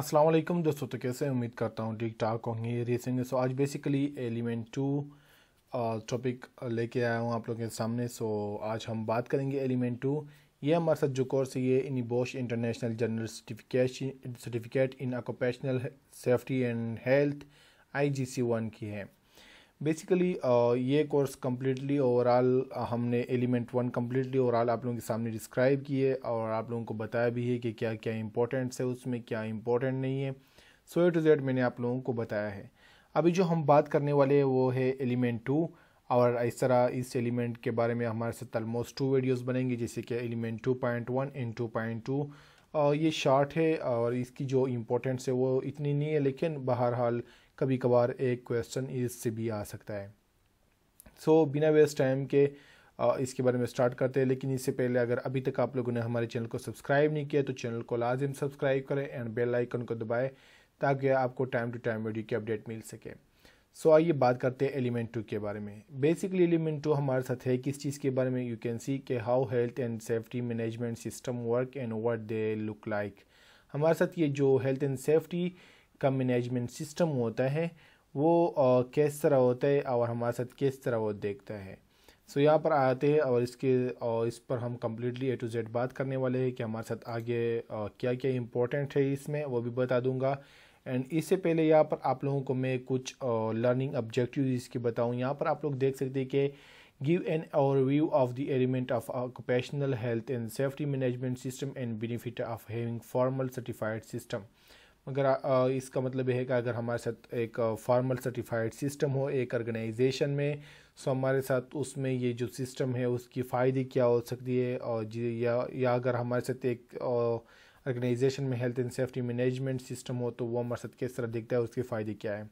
असलम दोस्तों तो कैसे उम्मीद करता हूँ ठीक ठाक होंगे रेसिंग सो आज बेसिकली एलिमेंट टू टॉपिक लेके आया हूँ आप लोगों के सामने सो आज हम बात करेंगे एलिमेंट टू ये हमारे साथ जो कोर्स है ये NEBOSH international general certification certificate in occupational safety and health I G C one की है बेसिकली uh, ये कोर्स कम्प्लीटली ओवरऑल हमने एलिमेंट वन कम्प्लीटली ओवरऑल आप लोगों के सामने डिस्क्राइब किए और आप लोगों को बताया भी है कि क्या क्या इम्पोर्टेंट्स है उसमें क्या इम्पोर्टेंट नहीं है सो ए टू जेड मैंने आप लोगों को बताया है अभी जो हम बात करने वाले हैं वो है एलिमेंट टू और इस तरह इस एलिमेंट के बारे में हमारे साथ ऑलमोस्ट टू वीडियोस बनेंगे जैसे कि element two point one and two point two ये शॉर्ट है और इसकी जो इम्पोर्टेंस है वो इतनी नहीं है लेकिन बहरहाल कभी कभार एक क्वेश्चन इससे भी आ सकता है सो so, बिना वेस्ट टाइम के इसके बारे में स्टार्ट करते हैं लेकिन इससे पहले अगर अभी तक आप लोगों ने हमारे चैनल को सब्सक्राइब नहीं किया तो चैनल को लाजिम सब्सक्राइब करें एंड बेल आइकन को दबाएं ताकि आपको टाइम टू टाइम वीडियो की अपडेट मिल सके सो so, आइए बात करते हैं एलिमेंट टू के बारे में बेसिकली एलिमेंट टू हमारे साथ है किस चीज़ के बारे में यू कैन सी के how health and safety management system work and what they look like हमारे साथ ये जो हेल्थ एंड सेफ्टी का मैनेजमेंट सिस्टम होता है वो किस तरह होता है और हमारे साथ किस तरह वो देखता है सो यहाँ पर आते हैं और इसके और इस पर हम कम्प्लीटली ए टू जेड बात करने वाले हैं कि हमारे साथ आगे क्या क्या इम्पोर्टेंट है इसमें वो भी बता दूंगा एंड इससे पहले यहाँ पर आप लोगों को मैं कुछ लर्निंग ऑब्जेक्टिव इसके बताऊँ यहाँ पर आप लोग देख सकते हैं कि give an overview of the element of occupational health and safety management system and benefit of having formal certified system अगर इसका मतलब यह है कि अगर हमारे साथ एक फॉर्मल सर्टिफाइड सिस्टम हो एक ऑर्गेनाइजेशन में सो हमारे साथ उसमें ये जो सिस्टम है उसकी फ़ायदे क्या हो सकती है और या, या अगर हमारे साथ एक ऑर्गेनाइजेशन में health and safety management system हो तो वो हमारे साथ किस तरह दिखता है उसके फ़ायदे क्या है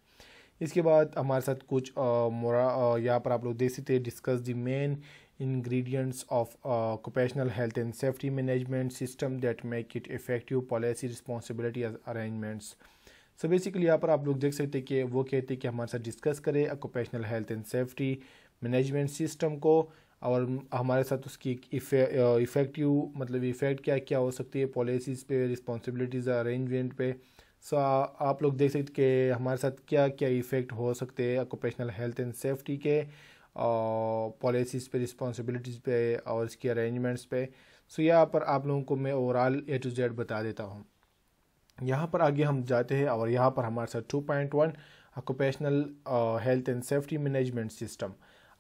इसके बाद हमारे साथ कुछ मोरा यहाँ पर आप लोग देख सकते हैं discuss the main ingredients of uh, occupational health and safety management system that make it effective policy responsibility arrangements so basically यहाँ पर आप लोग देख सकते हैं कि वो कहते हैं कि हमारे साथ डिस्कस करें occupational health and safety management system को और हमारे साथ उसकी इफेक्टिव uh, मतलब इफेक्ट क्या क्या हो सकती है पॉलिसीज़ पे रिस्पॉन्सिबिलिटीज़ अरेंजमेंट पे सो so, आप लोग देख सकते कि हमारे साथ क्या क्या इफ़ेक्ट हो सकते हैं ऑक्यूपेशनल हेल्थ एंड सेफ्टी के पॉलिसीज़ पे रिस्पॉन्सिबिलिटीज़ पे और इसकी अरेंजमेंट्स पे सो यहाँ पर आप लोगों को मैं ओवरऑल ए टू जेड बता देता हूँ यहाँ पर आगे हम जाते हैं और यहाँ पर हमारे साथ two point one occupational health and safety management system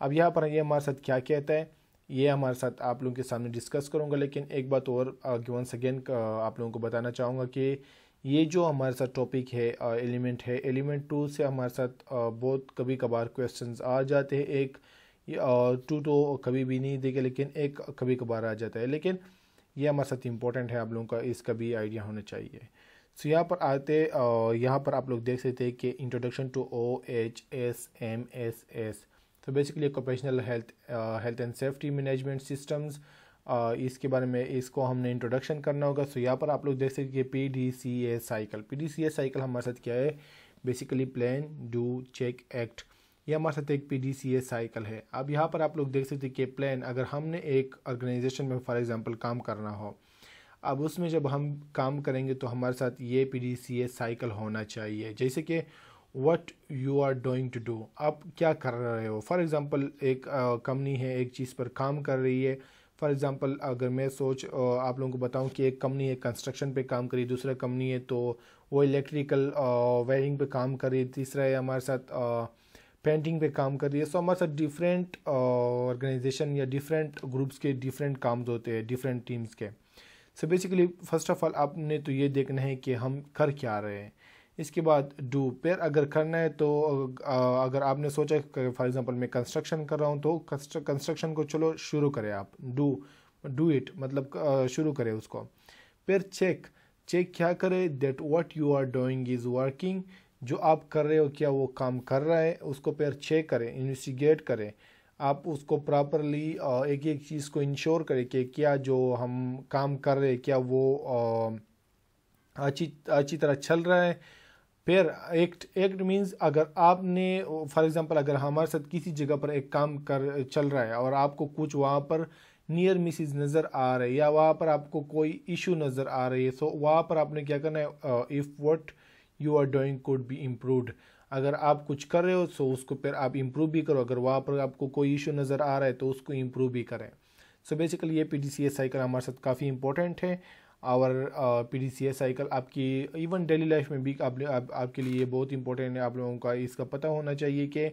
अब यहाँ पर ये यह हमारे साथ क्या कहता है ये हमारे साथ आप लोगों के सामने डिस्कस करूँगा लेकिन एक बात और वंस अगेन आप लोगों को बताना चाहूँगा कि ये जो हमारे साथ टॉपिक है एलिमेंट है एलिमेंट टू से हमारे साथ बहुत कभी कभार क्वेश्चंस आ जाते हैं एक टू तो कभी भी नहीं देखे लेकिन एक कभी कभार आ जाता है लेकिन ये हमारे साथ इम्पोर्टेंट है आप लोगों का इसका भी आइडिया होना चाहिए सो यहाँ पर आते यहाँ पर आप लोग देख सकते हैं कि introduction to O H S M S S तो basically professional health health and safety management systems इसके बारे में इसको हमने इंट्रोडक्शन करना होगा सो यहाँ पर आप लोग देख सकते हैं P D C A cycle P D C A cycle हमारे साथ क्या है basically plan do check act ये हमारे साथ एक P D C A cycle है अब यहाँ पर आप लोग देख सकते हैं कि प्लान अगर हमने एक ऑर्गेनाइजेशन में फॉर एग्ज़ाम्पल काम करना हो अब उसमें जब हम काम करेंगे तो हमारे साथ ये P D C A cycle होना चाहिए जैसे कि what you are doing to do आप क्या कर रहे हो फॉर एग्ज़ाम्पल एक कंपनी है एक चीज़ पर काम कर रही है फॉर एग्ज़ाम्पल अगर मैं सोच आप लोगों को बताऊं कि एक कंपनी है कंस्ट्रक्शन पे काम करी दूसरा कंपनी है तो वो इलेक्ट्रिकल वायरिंग पे काम कर रही है तीसरा है हमारे साथ पेंटिंग पे काम कर रही है सो हमारे साथ डिफरेंट ऑर्गेनाइजेशन या डिफरेंट ग्रुप्स के डिफरेंट काम होते हैं डिफरेंट टीम्स के so basically first of all आपने तो ये देखना है कि हम कर क्या रहे हैं इसके बाद डू पेयर अगर करना है तो अगर आपने सोचा फॉर एग्जांपल मैं कंस्ट्रक्शन कर रहा हूँ तो कंस्ट्रक्शन को चलो शुरू करें आप डू डू इट मतलब शुरू करें उसको फिर चेक चेक क्या करें that what you are doing is working जो आप कर रहे हो क्या वो काम कर रहा है उसको पेयर चेक करें इन्वेस्टिगेट करें आप उसको प्रॉपरली एक एक चीज़ को इंश्योर करें कि क्या जो हम काम कर रहे हैं क्या वो अच्छी अच्छी तरह चल रहा है फिर एक्ट एक्ट मीन्स अगर आपने फॉर एग्जांपल अगर हमारे साथ किसी जगह पर एक काम कर चल रहा है और आपको कुछ वहाँ पर नियर मिसिज नज़र आ रही है या वहाँ पर आपको कोई इशू नज़र आ रही है सो so, वहाँ पर आपने क्या करना है if what you are doing could be improved अगर आप कुछ कर रहे हो सो so उसको फिर आप इम्प्रूव भी करो अगर वहाँ पर आपको कोई इशू नज़र आ रहा है तो उसको इम्प्रूव भी करें सो बेसिकली ये P D C S cycle हमारे साथ काफ़ी इंपॉर्टेंट है our P D C S cycle आपकी इवन डेली लाइफ में भी आप, आप आपके लिए बहुत इंपॉर्टेंट है आप लोगों का इसका पता होना चाहिए कि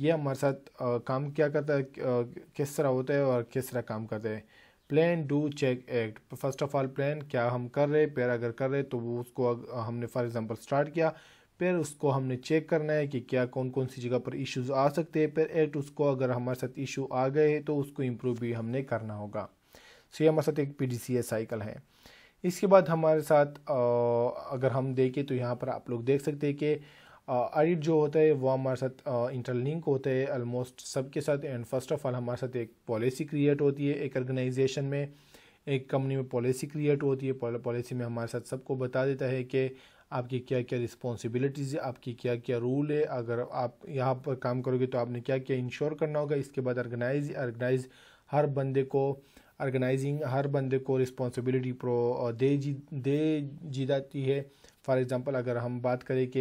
ये हमारे साथ आ, uh, काम क्या करता है uh, किस तरह होता है और किस तरह काम करता है plan do check act first of all plan क्या हम कर रहे हैं पैर अगर कर रहे तो वो उसको हमने फॉर एग्जांपल स्टार्ट किया फिर उसको हमने चेक करना है कि क्या कौन कौन सी जगह पर इश्यूज आ सकते हैं फिर एक्ट उसको अगर हमारे साथ इशू आ गए तो उसको इम्प्रूव भी हमने करना होगा सो ये हमारे साथ एक पी डी साइकिल है इसके बाद हमारे साथ अगर हम देखें तो यहाँ पर आप लोग देख सकते हैं कि एडिट जो होता है वो हमारे साथ इंटरलिंक होता है ऑलमोस्ट सबके साथ एंड फर्स्ट ऑफ ऑल हमारे साथ एक पॉलिसी क्रिएट होती है एक ऑर्गेनाइजेशन में एक कंपनी में पॉलिसी क्रिएट होती है पॉलिसी में हमारे साथ सबको बता देता है कि आपकी क्या क्या रिस्पॉन्सिबिलिटीज़ है आपकी क्या क्या रूल है अगर आप यहाँ पर काम करोगे तो आपने क्या क्या इंश्योर करना होगा इसके बाद ऑर्गेनाइज ऑर्गेनाइज हर बंदे को ऑर्गेनाइजिंग हर बंदे को रिस्पॉन्सिबिलिटी प्रो दे जी दे जी जाती है फॉर एग्ज़ाम्पल अगर हम बात करें कि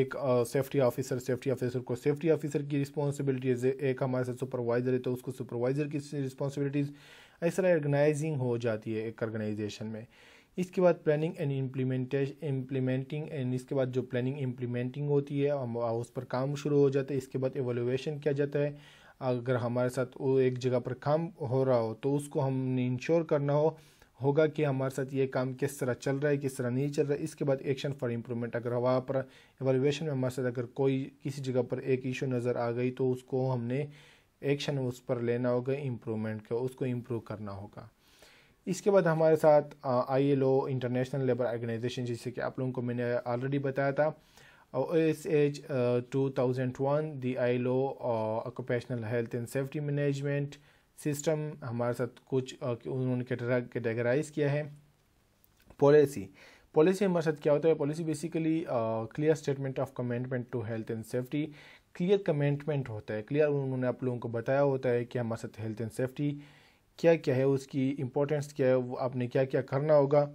एक सेफ्टी ऑफिसर सेफ्टी ऑफिसर को सेफ्टी ऑफिसर की रिस्पॉन्सिबिलिटीज़ एक हमारे साथ सुपरवाइज़र है तो उसको सुपरवाइज़र की रिस्पॉन्सिबिलिटीज़ इस तरह ऑर्गेनाइजिंग हो जाती है एक ऑर्गेनाइजेशन में इसके बाद planning and implementation implementing and इसके बाद जो प्लानिंग इम्प्लीमेंटिंग होती है उस पर काम शुरू हो जाता है इसके बाद एवोल्यूशन किया जाता है अगर हमारे साथ वो एक जगह पर काम हो रहा हो तो उसको हम इंश्योर करना हो होगा कि हमारे साथ ये काम किस तरह चल रहा है किस तरह नहीं चल रहा है इसके बाद एक्शन फॉर इम्प्रूवमेंट अगर वहाँ पर एवेल्यूशन में हमारे साथ अगर कोई किसी जगह पर एक इशू नज़र आ गई तो उसको हमने एक्शन उस पर लेना होगा इम्प्रूवमेंट का उसको इम्प्रूव करना होगा इसके बाद हमारे साथ I L O international labour organization जिससे कि आप लोगों को मैंने ऑलरेडी बताया था OSH uh, 2001 the ILO uh, occupational health and safety management system हमारे साथ कुछ uh, उन्होंने कैटेगराइज किया है पॉलिसी पॉलिसी हमारे साथ क्या होता है policy basically clear statement of commitment to health and safety clear commitment होता है क्लियर उन्होंने आप लोगों को बताया होता है कि हमारे साथ हेल्थ एंड सेफ्टी क्या क्या है उसकी इम्पोर्टेंस क्या है आपने क्या क्या करना होगा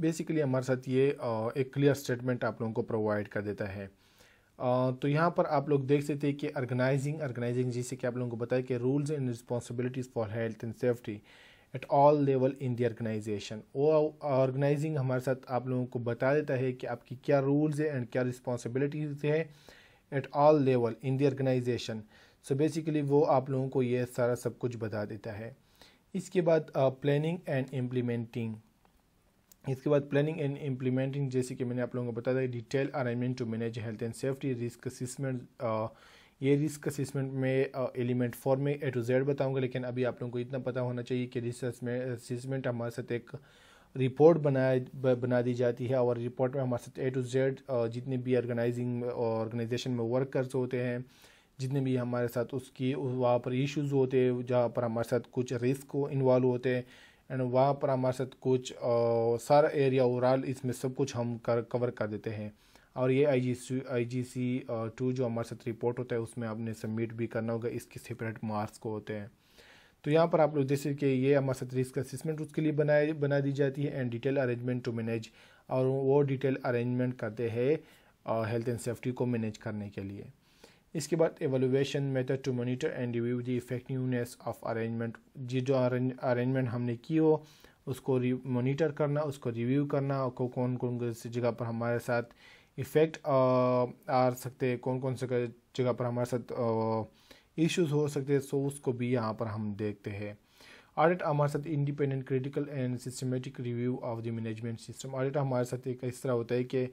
बेसिकली हमारे साथ ये एक क्लियर स्टेटमेंट आप लोगों को प्रोवाइड कर देता है तो यहाँ पर आप लोग देख सकते हैं कि ऑर्गेनाइजिंग ऑर्गेनाइजिंग जिसे कि आप लोगों को बताया कि rules and responsibilities for health and safety at all level in the organization वो ऑर्गेनाइजिंग हमारे साथ आप लोगों को बता देता है कि आपकी क्या रूल्स है एंड क्या रिस्पॉन्सिबिलिटीज़ है at all level in the organization so basically वो आप लोगों को ये सारा सब कुछ बता देता है इसके बाद प्लानिंग एंड इम्प्लीमेंटिंग इसके बाद प्लानिंग एंड इम्प्लीमेंटिंग जैसे कि मैंने आप लोगों को बताया detail arrangement to manage health and safety risk assessment ये रिस्क असिसमेंट में एलिमेंट फोर में ए टू जेड बताऊंगा लेकिन अभी आप लोगों को इतना पता होना चाहिए कि रिस्क असिसमेंट हमारे साथ एक रिपोर्ट बनाया बना दी जाती है और रिपोर्ट में हमारे साथ ए टू जेड जितने भी ऑर्गेनाइजिंग ऑर्गेनाइजेशन में वर्कर्स होते हैं जितने भी हमारे साथ उसकी वहाँ पर इश्यूज़ होते हैं जहाँ पर हमारे साथ कुछ रिस्क इन्वॉल्व होते हैं एंड वहाँ पर हमारे साथ कुछ सारा एरिया ओवरऑल इसमें सब कुछ हम कर कवर कर देते हैं और ये आई G C I G C to जो हमारे साथ रिपोर्ट होता है उसमें आपने सबमिट भी करना होगा इसके सेपरेट मार्क्स को होते हैं तो यहाँ पर आप लोग जैसे कि ये हमारे साथ रिस्क असेसमेंट उसके लिए बनाए बना दी जाती है and detail arrangement to manage और वो डिटेल अरेंजमेंट करते हैं हेल्थ एंड सेफ्टी को मैनेज करने के लिए इसके बाद evaluation method to monitor and review the effectiveness of arrangement जी जो अरेंजमेंट हमने की हो उसको मोनीटर करना उसको रिव्यू करना को कौन कौन से जगह पर हमारे साथ इफ़ेक्ट आ सकते हैं कौन कौन से जगह पर हमारे साथ इश्यूज हो सकते हैं सो उसको भी यहाँ पर हम देखते हैं ऑडिट हमारे साथ independent critical and systematic review of the management system audit हमारे साथ एक इस तरह होता है कि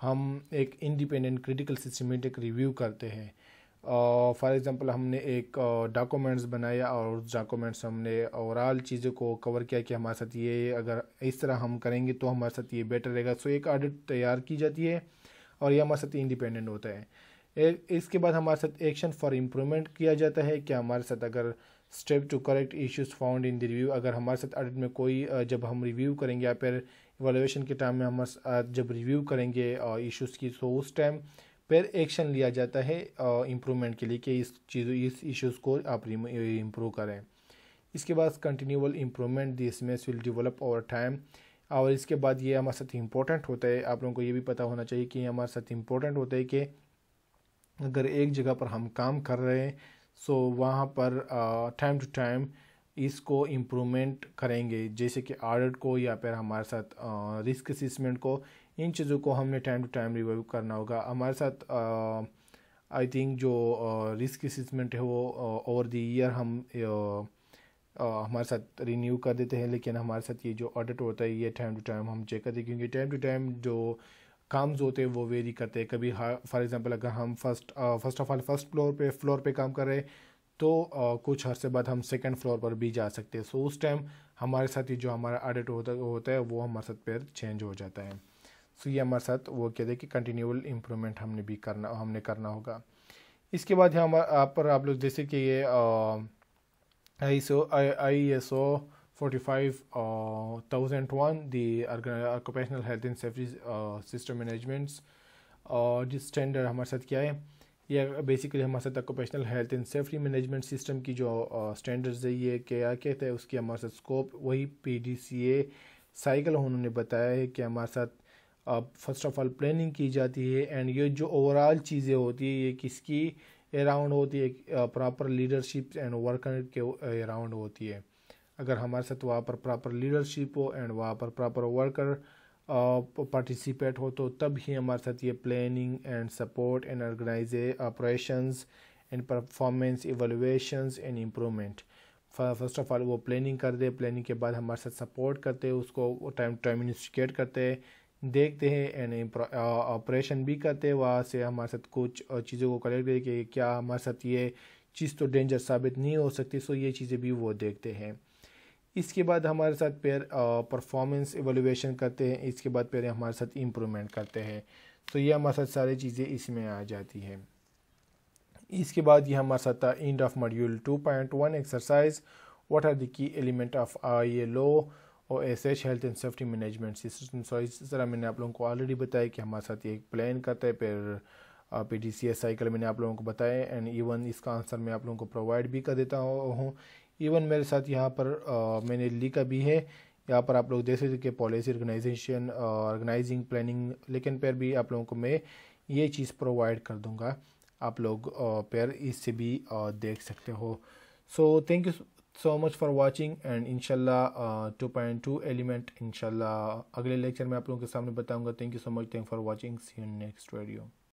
हम एक इंडिपेंडेंट क्रिटिकल सिस्टमेटिक रिव्यू करते हैं फॉर uh, एग्ज़ाम्पल हमने एक डॉक्यूमेंट्स uh, बनाया और उस डॉक्यूमेंट्स हमने ओवरऑल चीज़ों को कवर किया कि हमारे साथ ये अगर इस तरह हम करेंगे तो हमारे साथ ये बेटर रहेगा सो so, एक ऑडिट तैयार की जाती है और ये हमारे साथ इंडिपेंडेंट होता है इसके बाद हमारे साथ एक्शन फॉर इम्प्रूवमेंट किया जाता है कि हमारे साथ अगर step to correct issues found in the review अगर हमारे साथ ऑडिट में कोई जब हम रिव्यू करेंगे या फिर इवेलुएशन के टाइम में हम जब रिव्यू करेंगे इश्यूज़ uh, की तो उस टाइम पर एक्शन लिया जाता है इम्प्रूवमेंट uh, के लिए कि इस चीज़ इस इश्यूज़ को आप इम्प्रूव करें इसके बाद continual improvement this mess will develop over time और इसके बाद ये हमारे साथ इम्पोर्टेंट होता है आप लोगों को ये भी पता होना चाहिए कि हमारे साथ इम्पोर्टेंट होता है कि अगर एक जगह पर हम काम कर रहे हैं सो वहाँ पर टाइम टू टाइम इसको इम्प्रूवमेंट करेंगे जैसे कि आर्डर को या फिर हमारे साथ रिस्क असिसमेंट को इन चीज़ों को हमने टाइम टू टाइम रिव्यू करना होगा हमारे साथ आई थिंक जो रिस्क असिसमेंट है वो ओवर द ईयर हम हमारे साथ रिन्यू कर देते हैं लेकिन हमारे साथ ये जो ऑडिट होता है ये टाइम टू टाइम हम चेक करते हैं क्योंकि टाइम टू टाइम जो काम्स होते हैं वो वेरी करते हैं कभी फॉर एग्ज़ाम्पल अगर हम first first of all first floor पे फ्लोर पे काम कर रहे हैं तो आ, कुछ से बाद हम सेकेंड फ्लोर पर भी जा सकते हैं सो उस टाइम हमारे साथ ही जो हमारा ऑडिट होता होता है वो हमारे साथ पेयर चेंज हो जाता है सो ये हमारे साथ वो कहते हैं कि कंटिन्यूल इम्प्रूवमेंट हमने भी करना हमने करना होगा इसके बाद हम आप पर आप लोग जैसे कि ये I so I S O forty five thousand one the health and safety system managements और जिस स्टैंडर्ड हमारे साथ क्या है ये बेसिकली हमारे साथ occupational health and safety management system की जो स्टैंडर्ड्स है ये क्या कहते हैं उसकी हमारे साथ स्कोप वही P D C A cycle उन्होंने बताया है कि हमारे साथ अब फर्स्ट ऑफ ऑल प्लानिंग की जाती है एंड ये जो ओवरऑल चीज़ें होती है ये किसकी अराउंड होती है प्रॉपर लीडरशिप एंड वर्कर के अराउंड होती है अगर हमारे साथ वहाँ पर प्रॉपर लीडरशिप हो एंड वहाँ पर प्रॉपर वर्कर पार्टिसिपेट हो तो तब ही हमारे साथ ये planning and support and organize operations and performance evaluations and improvement first of all वो प्लानिंग कर दे प्लानिंग के बाद हमारे साथ सपोर्ट करते उसको टाइम टाइम इन्वेस्टिगेट करते देखते हैं एंड ऑपरेशन भी करते हैं वहाँ से हमारे साथ कुछ चीज़ों को कलेक्ट करके क्या हमारे साथ ये चीज़ तो डेंजर साबित नहीं हो सकती सो ये चीज़ें भी वो देखते हैं इसके बाद हमारे साथ पेयर परफॉर्मेंस एवेलुएशन करते हैं इसके बाद पेयर हमारे साथ इम्प्रूवमेंट करते हैं तो ये हमारे साथ सारी चीज़ें इसमें आ जाती है इसके बाद ये हमारे साथ था end of module 2.1 exercise what are the key element of I L O O S H health and safety management system so इस तरह मैंने आप लोगों को ऑलरेडी बताया कि हमारे साथ ये प्लान करता है फिर P D C S cycle मैंने आप लोगों को बताया एंड इवन इसका आंसर मैं आप लोगों को प्रोवाइड भी कर देता हूँ इवन मेरे साथ यहाँ पर आ, मैंने लिखा भी है यहाँ पर आप लोग देख सकते कि पॉलिसी ऑर्गेनाइजेशन ऑर्गेनाइजिंग प्लानिंग लेकिन पर भी आप लोगों को मैं ये चीज़ प्रोवाइड कर दूँगा आप लोग पैर इससे भी देख सकते हो so thank you so much for watching and इनशाला टू पॉइंट टू एलिमेंट इनशाला अगले लेक्चर में आप लोगों के सामने बताऊंगा thank you so much thank for watching see you next video